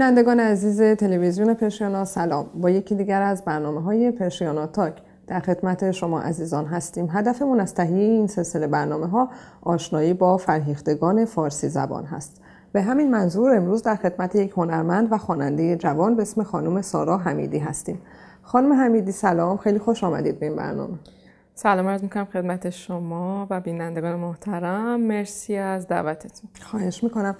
بینندگان عزیز تلویزیون پرشیانا سلام با یکی دیگر از برنامه های پرشیانا تاک در خدمت شما عزیزان هستیم هدفمون از تهیه این سلسله برنامه ها آشنایی با فرهیختگان فارسی زبان هست به همین منظور امروز در خدمت یک هنرمند و خواننده جوان به اسم خانم سارا حمیدی هستیم خانم حمیدی سلام خیلی خوش آمدید به این برنامه سلام عرض میکنم خدمت شما و بینندگان محترم مرسی از دعوتتون خواهش میکنم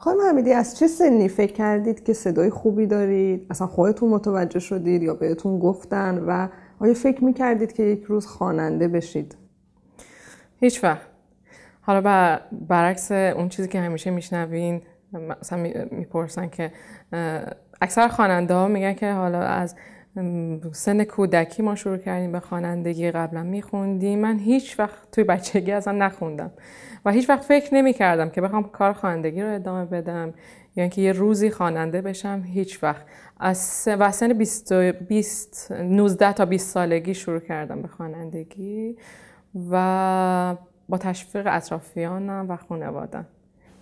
خانم حمیدی از چه سنی فکر کردید که صدای خوبی دارید؟ اصلا خودتون متوجه شدید یا بهتون گفتن و آیا فکر میکردید که یک روز خواننده بشید؟ هیچ وقت. حالا برعکس اون چیزی که همیشه میشنوین مثلا میپرسن که اکثر خواننده ها میگن که حالا از سن کودکی ما شروع کردیم به خوانندگی قبلا میخوندیم من هیچ وقت توی بچگی ازم نخوندم و هیچ وقت فکر نمی که بخوام کار خوانندگی رو ادامه بدم یا یعنی که یه روزی خواننده بشم هیچ وقت از و سن 20 20 19 تا 20 سالگی شروع کردم به خوانندگی و با تشویق اطرافیانم و خانوادم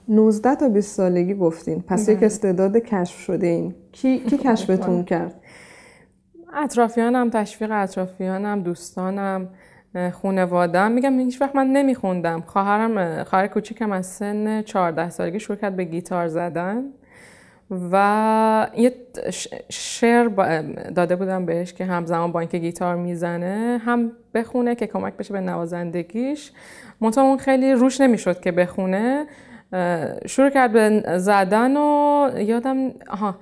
19 تا 20 سالگی گفتین پس یک استعداد کشف شده این کی, کی کشفتون کرد اطرافیانم تشویق اطرافیانم دوستانم خونوادم میگم هیچ وقت من نمیخوندم خواهرم خواهر کوچیکم از سن 14 سالگی شروع کرد به گیتار زدن و یه شعر داده بودم بهش که همزمان با اینکه گیتار میزنه هم بخونه که کمک بشه به نوازندگیش منتها اون خیلی روش نمیشد که بخونه شروع کرد به زدن و یادم آها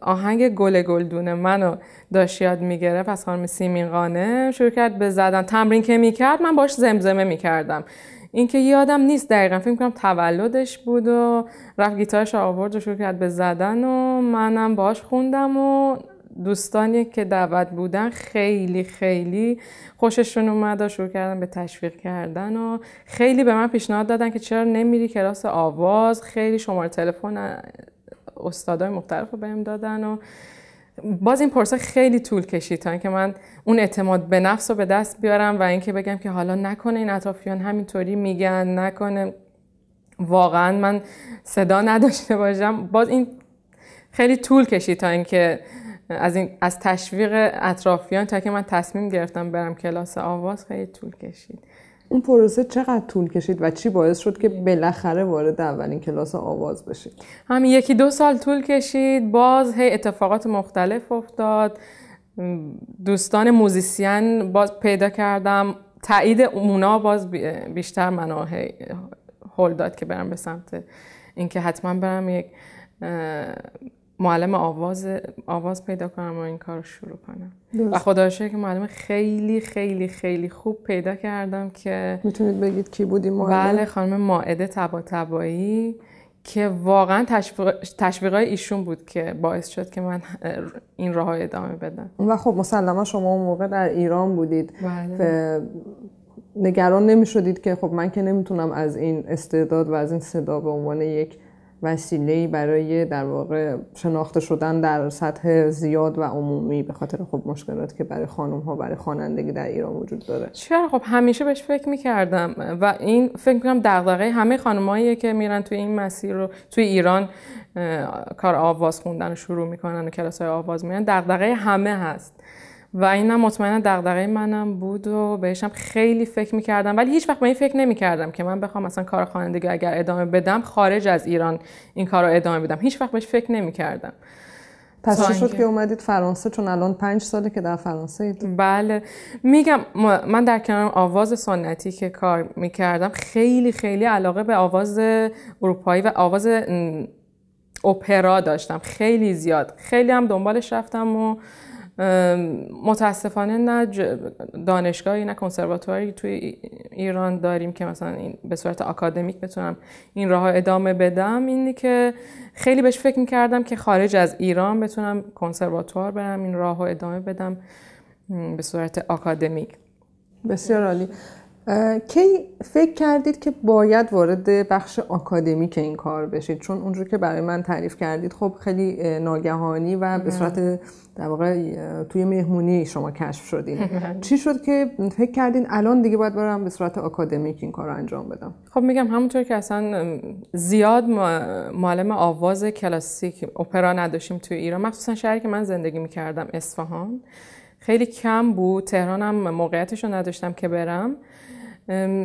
آهنگ گل گلدونه منو داشت یاد میگرفت از خانم سیمین قانه شروع کرد به زدن تمرین که میکرد من باش زمزمه میکردم اینکه یادم نیست دقیقا فکر کنم تولدش بود و رفت گیتارش آورد و شروع کرد به زدن و منم باش خوندم و دوستانی که دعوت بودن خیلی خیلی خوششون اومد و شروع کردن به تشویق کردن و خیلی به من پیشنهاد دادن که چرا نمیری کلاس آواز خیلی شماره تلفن استادای مختلف رو بهم دادن و باز این پرسه خیلی طول کشید تا اینکه من اون اعتماد به نفس رو به دست بیارم و اینکه بگم که حالا نکنه این اطرافیان همینطوری میگن نکنه واقعا من صدا نداشته باشم باز این خیلی طول کشید تا اینکه از این از تشویق اطرافیان تا که من تصمیم گرفتم برم کلاس آواز خیلی طول کشید اون پروسه چقدر طول کشید و چی باعث شد که بالاخره وارد اولین کلاس آواز بشید همین یکی دو سال طول کشید باز هی اتفاقات مختلف افتاد دوستان موزیسین باز پیدا کردم تایید اونا باز بیشتر منو هل داد که برم به سمت اینکه حتما برم یک معلم آواز آواز پیدا کنم و این کار شروع کنم و خدا که معلم خیلی خیلی خیلی خوب پیدا کردم که میتونید بگید کی بودی معلم بله خانم ماعده تبا تبایی که واقعا تشویق تشویقای ایشون بود که باعث شد که من این راه ادامه بدم و خب مسلما شما اون موقع در ایران بودید بله. نگران نمی شدید که خب من که نمیتونم از این استعداد و از این صدا به عنوان یک وسیله برای در واقع شناخته شدن در سطح زیاد و عمومی به خاطر خب مشکلات که برای خانم ها برای خوانندگی در ایران وجود داره چرا خب همیشه بهش فکر میکردم و این فکر کنم دغدغه همه خانمایی که میرن توی این مسیر رو توی ایران کار آواز خوندن رو شروع میکنن و کلاس های آواز میرن دغدغه همه هست و اینم مطمئنا دغدغه منم بود و بهشم خیلی فکر میکردم ولی هیچ وقت به این فکر نمیکردم که من بخوام مثلا کار خوانندگی اگر ادامه بدم خارج از ایران این کار رو ادامه بدم هیچ وقت بهش فکر نمیکردم پس چی شد که اومدید فرانسه چون الان پنج ساله که در فرانسه اید؟ بله میگم من در کنار آواز سنتی که کار میکردم خیلی خیلی علاقه به آواز اروپایی و آواز اپرا داشتم خیلی زیاد خیلی هم دنبالش رفتم و متاسفانه نه دانشگاهی نه کنسرواتوری توی ایران داریم که مثلا این به صورت اکادمیک بتونم این راه ادامه بدم اینی که خیلی بهش فکر میکردم که خارج از ایران بتونم کنسرواتوار برم این راه ادامه بدم به صورت اکادمیک بسیار عالی کی فکر کردید که باید وارد بخش که این کار بشید چون اونجور که برای من تعریف کردید خب خیلی ناگهانی و به صورت در واقع توی مهمونی شما کشف شدین چی شد که فکر کردین الان دیگه باید برم به صورت آکادمیک این کار رو انجام بدم خب میگم همونطور که اصلا زیاد معلم آواز کلاسیک اپرا نداشتیم توی ایران مخصوصا شهری که من زندگی میکردم اصفهان خیلی کم بود تهرانم موقعیتش رو نداشتم که برم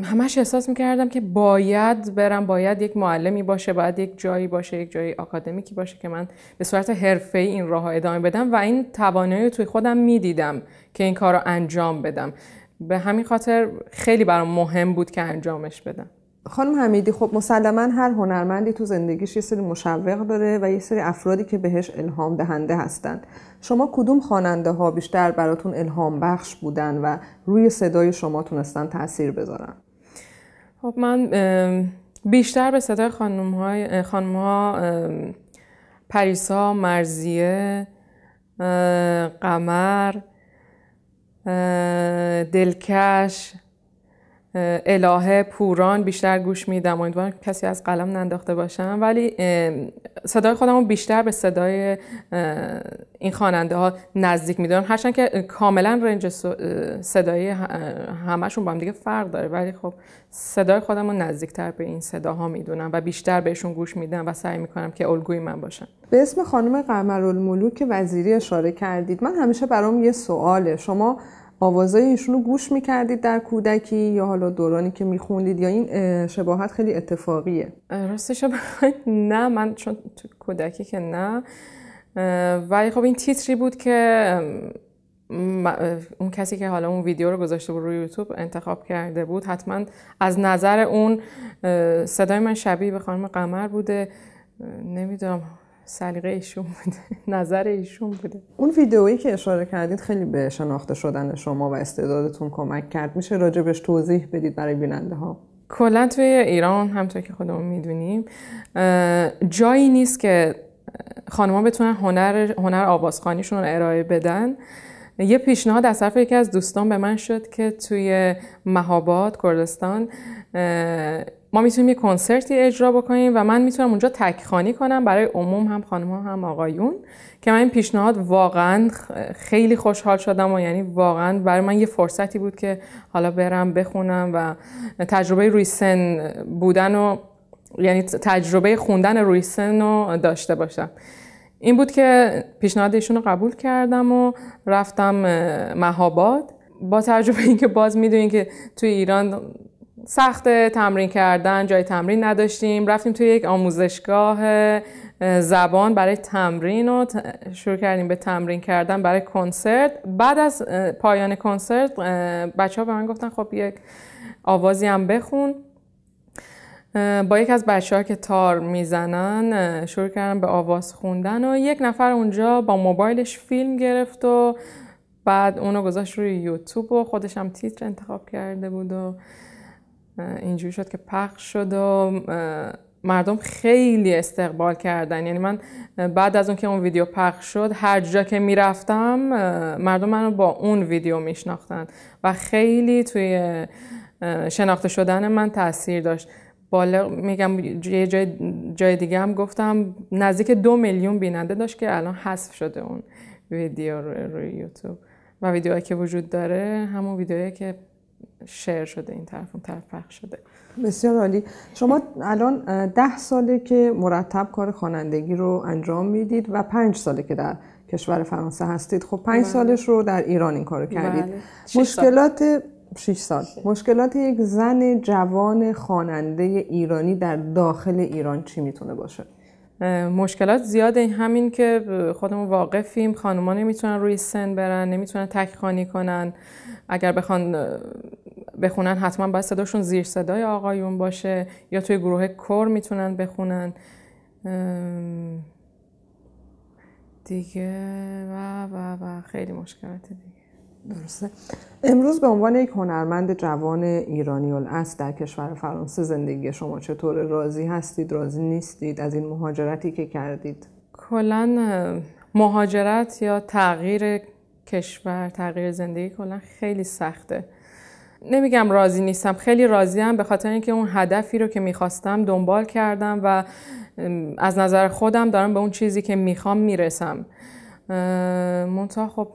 همش احساس میکردم که باید برم باید یک معلمی باشه باید یک جایی باشه یک جایی آکادمیکی باشه که من به صورت حرفه این راه ادامه بدم و این توانایی رو توی خودم میدیدم که این کار رو انجام بدم به همین خاطر خیلی برام مهم بود که انجامش بدم خانم حمیدی خب مسلما هر هنرمندی تو زندگیش یه سری مشوق داره و یه سری افرادی که بهش الهام دهنده هستند شما کدوم خواننده ها بیشتر براتون الهام بخش بودن و روی صدای شما تونستن تاثیر بذارن خب من بیشتر به صدای خانم های خانم ها پریسا مرزیه قمر دلکش الهه پوران بیشتر گوش میدم امیدوارم کسی از قلم ننداخته باشم ولی صدای خودم بیشتر به صدای این خواننده ها نزدیک میدونم هرچند که کاملا رنج صدایی همشون با هم دیگه فرق داره ولی خب صدای خودم رو نزدیکتر به این صداها میدونم و بیشتر بهشون گوش میدم و سعی میکنم که الگوی من باشن به اسم خانم قمرالملوک وزیری اشاره کردید من همیشه برام یه سواله شما آوازای رو گوش میکردید در کودکی یا حالا دورانی که میخوندید یا این شباهت خیلی اتفاقیه راستش نه من چون تو کودکی که نه ولی خب این تیتری بود که اون کسی که حالا اون ویدیو رو گذاشته بود روی یوتیوب انتخاب کرده بود حتما از نظر اون صدای من شبیه به خانم قمر بوده نمیدونم سلیقه ایشون بوده نظر ایشون بوده اون ویدئویی که اشاره کردید خیلی به شناخته شدن شما و استعدادتون کمک کرد میشه راجبش توضیح بدید برای بیننده ها کلا توی ایران همطور که خودمون میدونیم جایی نیست که خانمها بتونن هنر هنر آوازخوانیشون رو ارائه بدن یه پیشنهاد از طرف یکی از دوستان به من شد که توی مهاباد کردستان ما میتونیم یه کنسرتی اجرا بکنیم و من میتونم اونجا تکخانی کنم برای عموم هم خانم ها هم آقایون که من این پیشنهاد واقعا خیلی خوشحال شدم و یعنی واقعا برای من یه فرصتی بود که حالا برم بخونم و تجربه روی سن بودن و یعنی تجربه خوندن روی سن رو داشته باشم این بود که پیشنهاد ایشون رو قبول کردم و رفتم مهاباد با تجربه اینکه باز میدونین که توی ایران سخت تمرین کردن جای تمرین نداشتیم رفتیم توی یک آموزشگاه زبان برای تمرین و شروع کردیم به تمرین کردن برای کنسرت بعد از پایان کنسرت بچه ها به من گفتن خب یک آوازی هم بخون با یک از بچه ها که تار میزنن شروع کردن به آواز خوندن و یک نفر اونجا با موبایلش فیلم گرفت و بعد اونو گذاشت روی یوتیوب و خودش هم تیتر انتخاب کرده بود و اینجوری شد که پخش شد و مردم خیلی استقبال کردن یعنی من بعد از اون که اون ویدیو پخش شد هر جا که میرفتم مردم منو با اون ویدیو میشناختن و خیلی توی شناخته شدن من تاثیر داشت بالا میگم یه جای, جای دیگه هم گفتم نزدیک دو میلیون بیننده داشت که الان حذف شده اون ویدیو روی رو یوتیوب و ویدیوهایی که وجود داره همون ویدیوهایی که شعر شده این طرف اون طرف پخش شده بسیار عالی شما الان ده ساله که مرتب کار خوانندگی رو انجام میدید و پنج ساله که در کشور فرانسه هستید خب پنج بله. سالش رو در ایران این کارو کردید بله. مشکلات سال. سال مشکلات یک زن جوان خواننده ایرانی در داخل ایران چی میتونه باشه مشکلات زیاده همین که خودمون واقفیم خانوما نمیتونن روی سن برن نمیتونن تک خانی کنن اگر بخوان بخونن حتما باید صداشون زیر صدای آقایون باشه یا توی گروه کور میتونن بخونن دیگه و و و خیلی مشکلات دیگه درسته امروز به عنوان یک هنرمند جوان ایرانی الاصل در کشور فرانسه زندگی شما چطور راضی هستید راضی نیستید از این مهاجرتی که کردید کلا مهاجرت یا تغییر کشور تغییر زندگی کلا خیلی سخته نمیگم راضی نیستم خیلی راضیم به خاطر اینکه اون هدفی رو که میخواستم دنبال کردم و از نظر خودم دارم به اون چیزی که میخوام میرسم منتها خب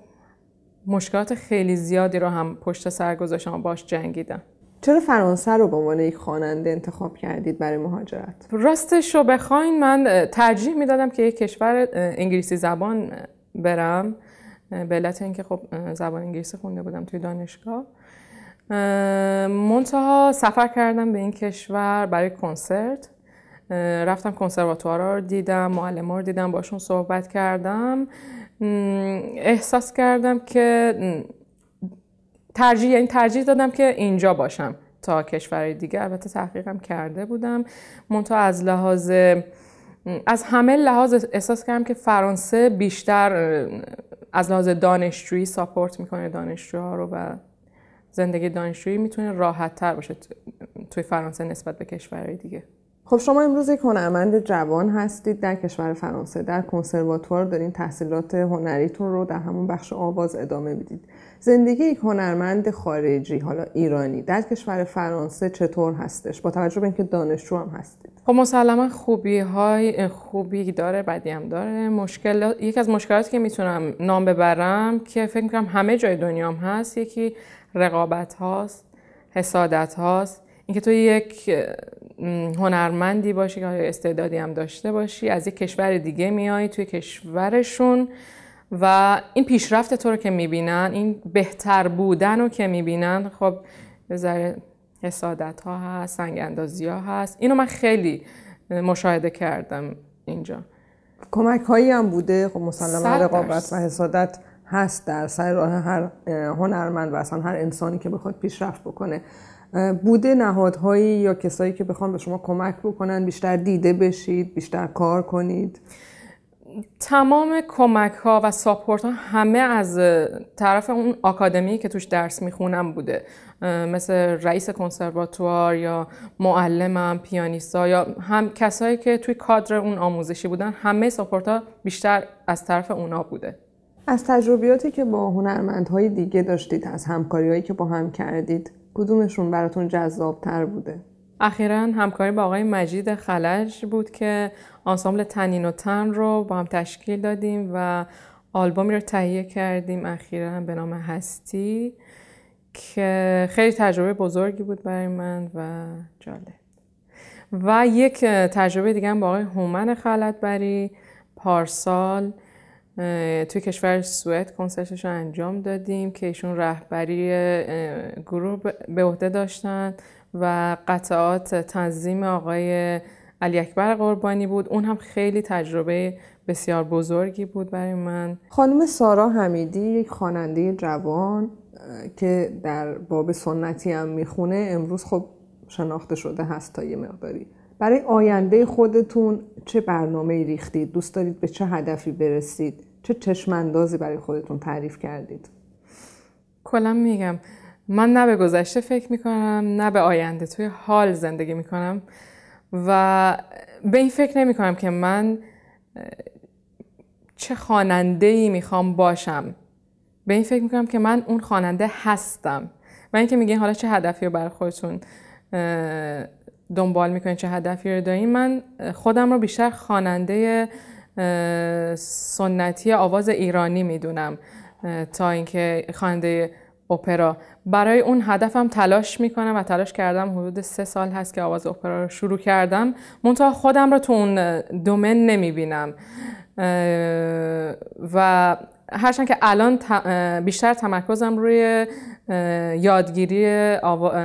مشکلات خیلی زیادی رو هم پشت سر گذاشتم باش جنگیدم چرا فرانسه رو به عنوان یک خواننده انتخاب کردید برای مهاجرت راستش رو بخواین من ترجیح میدادم که یک کشور انگلیسی زبان برم به علت اینکه خب زبان انگلیسی خونده بودم توی دانشگاه منتها سفر کردم به این کشور برای کنسرت رفتم کنسرواتوارا رو دیدم معلم رو دیدم باشون صحبت کردم احساس کردم که ترجیح یعنی ترجیح دادم که اینجا باشم تا کشور دیگه البته تحقیقم کرده بودم منتها از لحاظ از همه لحاظ احساس کردم که فرانسه بیشتر از لحاظ دانشجویی ساپورت میکنه دانشجوها رو و زندگی دانشجویی میتونه راحت تر باشه توی فرانسه نسبت به کشورهای دیگه خب شما امروز یک هنرمند جوان هستید در کشور فرانسه در کنسرواتوار دارین تحصیلات هنریتون رو در همون بخش آواز ادامه میدید زندگی یک هنرمند خارجی حالا ایرانی در کشور فرانسه چطور هستش با توجه به اینکه دانشجو هم هستید خب مسلما خوبی های خوبی داره بدی هم داره مشکل یک از مشکلاتی که میتونم نام ببرم که فکر میکنم همه جای دنیا هست یکی رقابت هاست حسادت هاست اینکه تو یک هنرمندی باشی که استعدادی هم داشته باشی از یک کشور دیگه میای توی کشورشون و این پیشرفت تو رو که میبینن این بهتر بودن رو که میبینن خب ذره حسادت ها هست سنگ اندازی ها هست اینو من خیلی مشاهده کردم اینجا کمک هایی هم بوده خب رقابت و حسادت هست در سر راه هر هنرمند و اصلا هر انسانی که بخواد پیشرفت بکنه بوده نهادهایی یا کسایی که بخوان به شما کمک بکنن بیشتر دیده بشید بیشتر کار کنید تمام کمک ها و ساپورت ها همه از طرف اون آکادمی که توش درس میخونم بوده مثل رئیس کنسرواتوار یا معلمم پیانیستا یا هم کسایی که توی کادر اون آموزشی بودن همه ساپورت ها بیشتر از طرف اونا بوده از تجربیاتی که با هنرمندهای دیگه داشتید از همکاریهایی که با هم کردید کدومشون براتون تر بوده اخیرا همکاری با آقای مجید خلج بود که آنسامبل تنین و تن رو با هم تشکیل دادیم و آلبومی رو تهیه کردیم اخیرا به نام هستی که خیلی تجربه بزرگی بود برای من و جالب و یک تجربه دیگه با آقای هومن بری پارسال توی کشور سوئد کنسرتش رو انجام دادیم که ایشون رهبری گروه به عهده داشتن و قطعات تنظیم آقای علی اکبر قربانی بود اون هم خیلی تجربه بسیار بزرگی بود برای من خانم سارا حمیدی یک خواننده جوان که در باب سنتی هم میخونه امروز خب شناخته شده هست تا یه مقداری برای آینده خودتون چه برنامه ریختید؟ دوست دارید به چه هدفی برسید؟ چه چشمندازی برای خودتون تعریف کردید کلا میگم من نه به گذشته فکر میکنم نه به آینده توی حال زندگی میکنم و به این فکر نمیکنم که من چه خواننده ای میخوام باشم به این فکر میکنم که من اون خواننده هستم و اینکه میگین حالا چه هدفی رو برای خودتون دنبال میکنین چه هدفی رو دارین من خودم رو بیشتر خواننده سنتی آواز ایرانی میدونم تا اینکه خواننده اپرا برای اون هدفم تلاش میکنم و تلاش کردم حدود سه سال هست که آواز اپرا رو شروع کردم منتها خودم رو تو اون دومن نمیبینم و هرچند که الان بیشتر تمرکزم روی یادگیری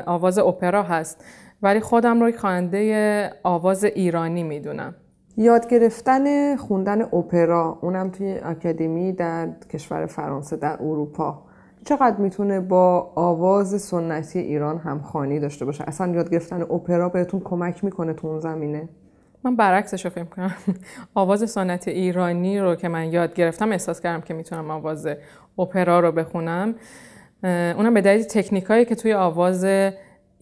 آواز اپرا هست ولی خودم روی خواننده آواز ایرانی میدونم یاد گرفتن خوندن اپرا اونم توی اکادمی در کشور فرانسه در اروپا چقدر میتونه با آواز سنتی ایران همخوانی داشته باشه اصلا یاد گرفتن اپرا بهتون کمک میکنه تو اون زمینه من برعکسش رو فکر کنم آواز سنتی ایرانی رو که من یاد گرفتم احساس کردم که میتونم آواز اپرا رو بخونم اونم به دلیل تکنیکایی که توی آواز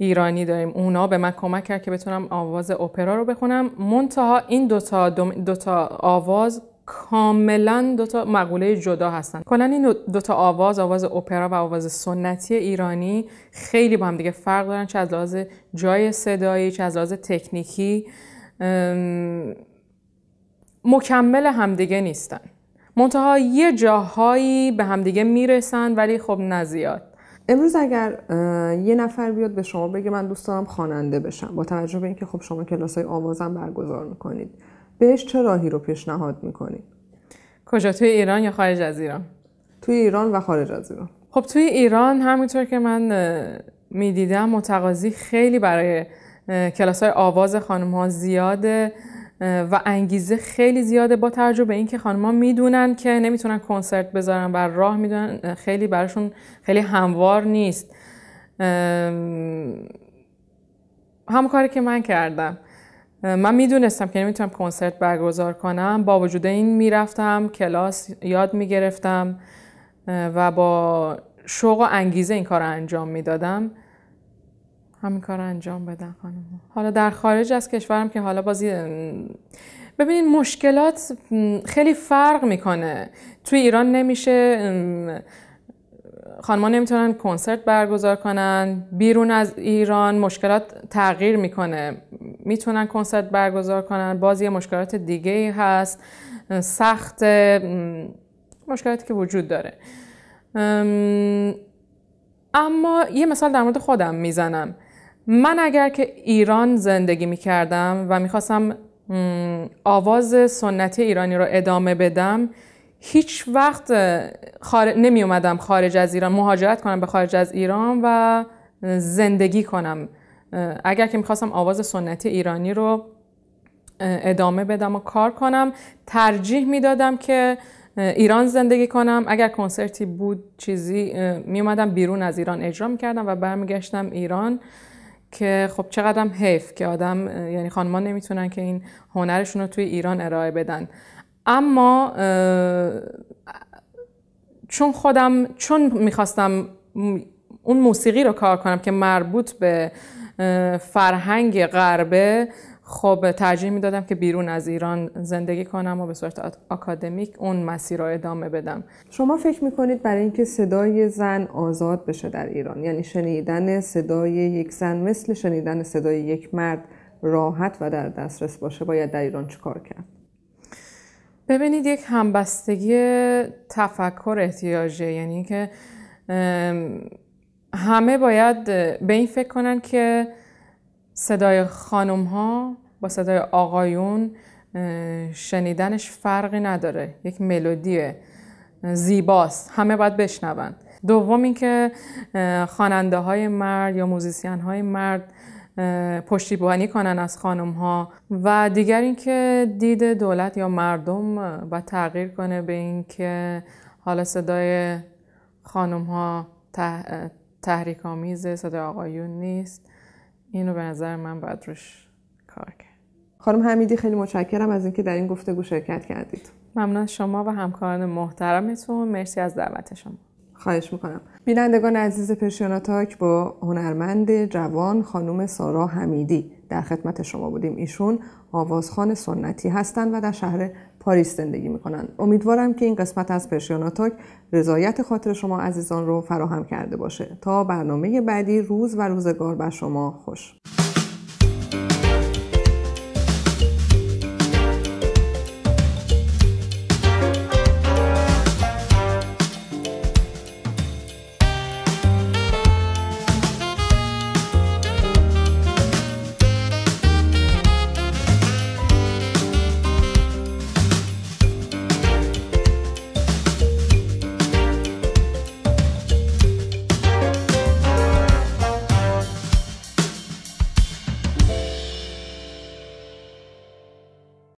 ایرانی داریم اونا به من کمک کرد که بتونم آواز اپرا رو بخونم منتها این دوتا تا آواز کاملا دوتا مقوله جدا هستن کلا این دوتا آواز آواز اپرا و آواز سنتی ایرانی خیلی با هم دیگه فرق دارن چه از لحاظ جای صدایی چه از لحاظ تکنیکی مکمل همدیگه نیستن منتها یه جاهایی به همدیگه میرسن ولی خب نزیاد امروز اگر یه نفر بیاد به شما بگه من دوست دارم خواننده بشم با توجه به اینکه خب شما کلاس های آوازم برگزار میکنید بهش چه راهی رو پیشنهاد میکنید کجا توی ایران یا خارج از ایران توی ایران و خارج از ایران خب توی ایران همینطور که من میدیدم متقاضی خیلی برای کلاس های آواز خانم ها زیاده و انگیزه خیلی زیاده با توجه به اینکه خانما میدونن که نمیتونن کنسرت بذارن و راه میدونن خیلی براشون خیلی هموار نیست هم کاری که من کردم من میدونستم که نمیتونم کنسرت برگزار کنم با وجود این میرفتم کلاس یاد میگرفتم و با شوق و انگیزه این کار رو انجام میدادم همین کار انجام بدن خانم حالا در خارج از کشورم که حالا بازی ببینید مشکلات خیلی فرق میکنه توی ایران نمیشه خانما نمیتونن کنسرت برگزار کنن بیرون از ایران مشکلات تغییر میکنه میتونن کنسرت برگزار کنن بازی مشکلات دیگه ای هست سخت مشکلاتی که وجود داره اما یه مثال در مورد خودم میزنم من اگر که ایران زندگی می کردم و میخواستم آواز سنتی ایرانی رو ادامه بدم هیچ وقت خار... نمی اومدم خارج از ایران مهاجرت کنم به خارج از ایران و زندگی کنم اگر که میخواستم آواز سنتی ایرانی رو ادامه بدم و کار کنم ترجیح میدادم که ایران زندگی کنم اگر کنسرتی بود چیزی میومدم بیرون از ایران اجرا کردم و برمیگشتم ایران که خب چقدرم حیف که آدم یعنی خانمان نمیتونن که این هنرشون رو توی ایران ارائه بدن اما چون خودم چون میخواستم اون موسیقی رو کار کنم که مربوط به فرهنگ غربه خب ترجیح میدادم که بیرون از ایران زندگی کنم و به صورت اکادمیک اون مسیر را ادامه بدم شما فکر میکنید برای اینکه صدای زن آزاد بشه در ایران یعنی شنیدن صدای یک زن مثل شنیدن صدای یک مرد راحت و در دسترس باشه باید در ایران چیکار کرد ببینید یک همبستگی تفکر احتیاجه یعنی اینکه همه باید به این فکر کنن که صدای خانم ها با صدای آقایون شنیدنش فرقی نداره یک ملودیه زیباست همه باید بشنوند دوم اینکه خواننده های مرد یا موزیسین های مرد پشتیبانی کنن از خانم ها و دیگر اینکه دید دولت یا مردم و تغییر کنه به اینکه حالا صدای خانم ها تحریک آمیز صدای آقایون نیست اینو به نظر من باید روش کار کرد خانم حمیدی خیلی متشکرم از اینکه در این گفتگو شرکت کردید ممنون شما و همکاران محترمتون مرسی از دعوت شما خواهش میکنم بینندگان عزیز پرشیاناتاک با هنرمند جوان خانم سارا حمیدی در خدمت شما بودیم ایشون آوازخان سنتی هستند و در شهر پاریس زندگی میکنن امیدوارم که این قسمت از پرشیاناتاک رضایت خاطر شما عزیزان رو فراهم کرده باشه تا برنامه بعدی روز و روزگار بر شما خوش